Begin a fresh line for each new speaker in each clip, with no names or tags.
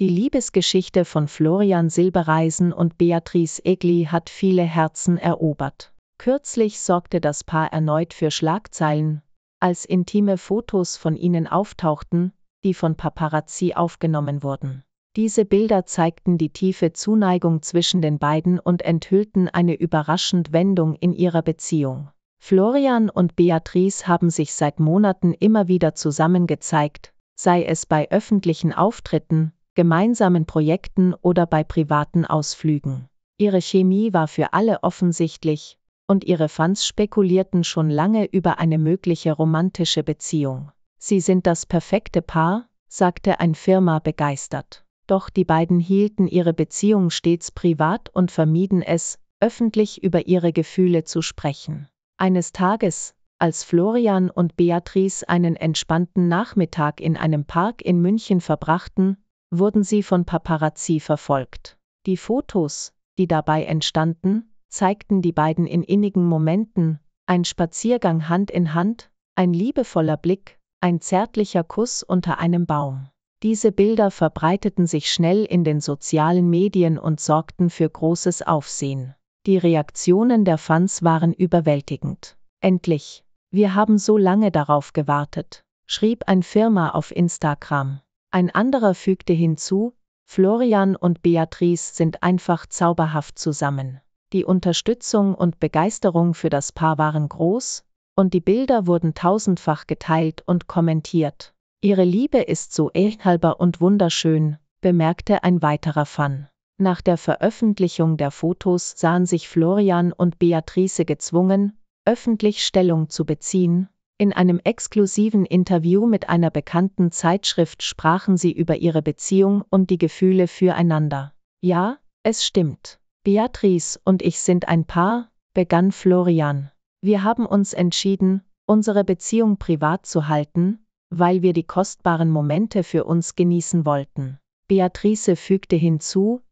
Die Liebesgeschichte von Florian Silbereisen und Beatrice Egli hat viele Herzen erobert. Kürzlich sorgte das Paar erneut für Schlagzeilen, als intime Fotos von ihnen auftauchten, die von Paparazzi aufgenommen wurden. Diese Bilder zeigten die tiefe Zuneigung zwischen den beiden und enthüllten eine überraschend Wendung in ihrer Beziehung. Florian und Beatrice haben sich seit Monaten immer wieder zusammen gezeigt, sei es bei öffentlichen Auftritten, gemeinsamen Projekten oder bei privaten Ausflügen. Ihre Chemie war für alle offensichtlich, und ihre Fans spekulierten schon lange über eine mögliche romantische Beziehung. Sie sind das perfekte Paar, sagte ein Firma begeistert. Doch die beiden hielten ihre Beziehung stets privat und vermieden es, öffentlich über ihre Gefühle zu sprechen. Eines Tages, als Florian und Beatrice einen entspannten Nachmittag in einem Park in München verbrachten, wurden sie von Paparazzi verfolgt. Die Fotos, die dabei entstanden, zeigten die beiden in innigen Momenten, ein Spaziergang Hand in Hand, ein liebevoller Blick, ein zärtlicher Kuss unter einem Baum. Diese Bilder verbreiteten sich schnell in den sozialen Medien und sorgten für großes Aufsehen. Die Reaktionen der Fans waren überwältigend. Endlich, wir haben so lange darauf gewartet, schrieb ein Firma auf Instagram. Ein anderer fügte hinzu, Florian und Beatrice sind einfach zauberhaft zusammen. Die Unterstützung und Begeisterung für das Paar waren groß, und die Bilder wurden tausendfach geteilt und kommentiert. Ihre Liebe ist so ehrhalber und wunderschön, bemerkte ein weiterer Fan. Nach der Veröffentlichung der Fotos sahen sich Florian und Beatrice gezwungen, öffentlich Stellung zu beziehen, in einem exklusiven Interview mit einer bekannten Zeitschrift sprachen sie über ihre Beziehung und die Gefühle füreinander. Ja, es stimmt. Beatrice und ich sind ein Paar, begann Florian. Wir haben uns entschieden, unsere Beziehung privat zu halten, weil wir die kostbaren Momente für uns genießen wollten. Beatrice fügte hinzu,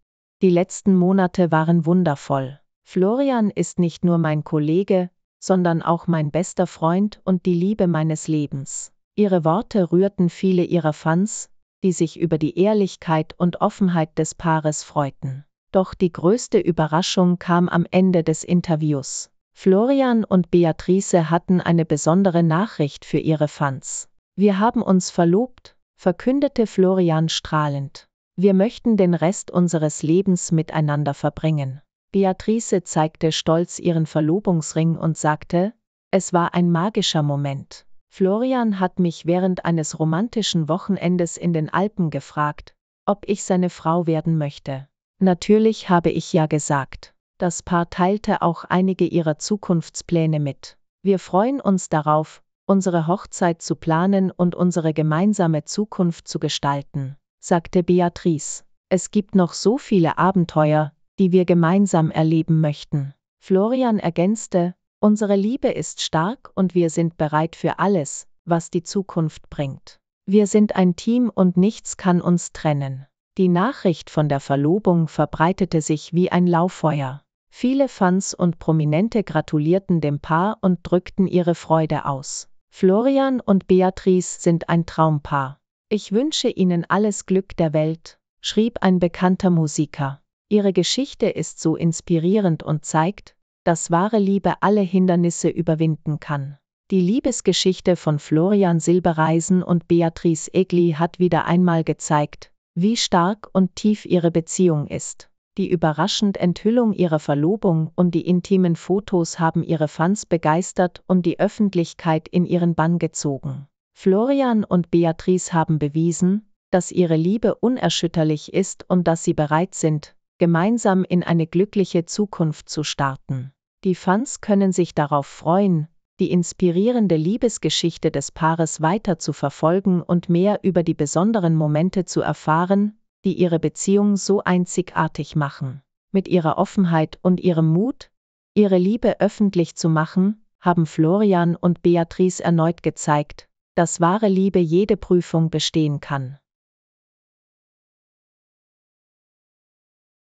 die letzten Monate waren wundervoll. Florian ist nicht nur mein Kollege, sondern auch mein bester Freund und die Liebe meines Lebens. Ihre Worte rührten viele ihrer Fans, die sich über die Ehrlichkeit und Offenheit des Paares freuten. Doch die größte Überraschung kam am Ende des Interviews. Florian und Beatrice hatten eine besondere Nachricht für ihre Fans. Wir haben uns verlobt, verkündete Florian strahlend. Wir möchten den Rest unseres Lebens miteinander verbringen. Beatrice zeigte stolz ihren Verlobungsring und sagte, es war ein magischer Moment. Florian hat mich während eines romantischen Wochenendes in den Alpen gefragt, ob ich seine Frau werden möchte. Natürlich habe ich ja gesagt. Das Paar teilte auch einige ihrer Zukunftspläne mit. Wir freuen uns darauf, unsere Hochzeit zu planen und unsere gemeinsame Zukunft zu gestalten, sagte Beatrice. Es gibt noch so viele Abenteuer, die wir gemeinsam erleben möchten. Florian ergänzte, Unsere Liebe ist stark und wir sind bereit für alles, was die Zukunft bringt. Wir sind ein Team und nichts kann uns trennen. Die Nachricht von der Verlobung verbreitete sich wie ein Lauffeuer. Viele Fans und Prominente gratulierten dem Paar und drückten ihre Freude aus. Florian und Beatrice sind ein Traumpaar. Ich wünsche ihnen alles Glück der Welt, schrieb ein bekannter Musiker. Ihre Geschichte ist so inspirierend und zeigt, dass wahre Liebe alle Hindernisse überwinden kann. Die Liebesgeschichte von Florian Silbereisen und Beatrice Egli hat wieder einmal gezeigt, wie stark und tief ihre Beziehung ist. Die überraschend Enthüllung ihrer Verlobung und die intimen Fotos haben ihre Fans begeistert und die Öffentlichkeit in ihren Bann gezogen. Florian und Beatrice haben bewiesen, dass ihre Liebe unerschütterlich ist und dass sie bereit sind, gemeinsam in eine glückliche Zukunft zu starten. Die Fans können sich darauf freuen, die inspirierende Liebesgeschichte des Paares weiter zu verfolgen und mehr über die besonderen Momente zu erfahren, die ihre Beziehung so einzigartig machen. Mit ihrer Offenheit und ihrem Mut, ihre Liebe öffentlich zu machen, haben Florian und Beatrice erneut gezeigt, dass wahre Liebe jede Prüfung bestehen kann.